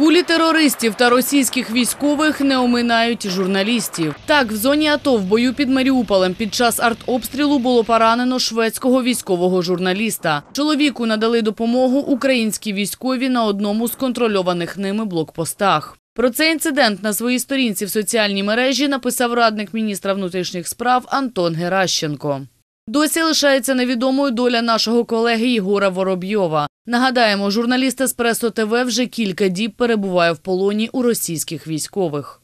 Кулі терористів та російських військових не оминають журналістів. Так, в зоні АТО в бою під Маріуполем під час артобстрілу було поранено шведського військового журналіста. Чоловіку надали допомогу українські військові на одному з контрольованих ними блокпостах. Про цей інцидент на своїй сторінці в соціальній мережі написав радник міністра внутрішніх справ Антон Геращенко. Досі лишається невідомою доля нашого колеги Ігора Воробйова. Нагадаємо, журналіст пресо ТВ вже кілька діб перебуває в полоні у російських військових.